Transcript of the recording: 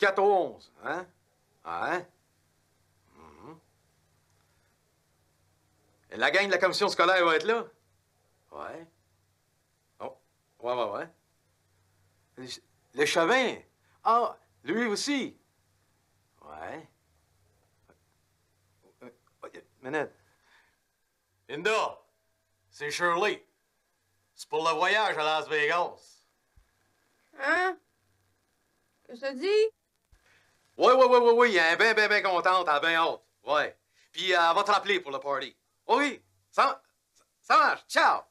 4 au 11, hein? Ah, hein? Mm La gang de la commission scolaire va être là? Ouais. Oh, ouais, ouais, ouais. Le, chevin! Ah, lui aussi? Ouais. Euh, euh, minute. Linda, c'est Shirley. C'est pour le voyage à Las Vegas. Hein? Qu'est-ce que ça dis? Oui, oui, oui, oui, oui. Elle est bien, bien, bien contente, elle est bien haute. Oui. Puis euh, elle va te rappeler pour le party. Oui, ça, ça marche. Ciao!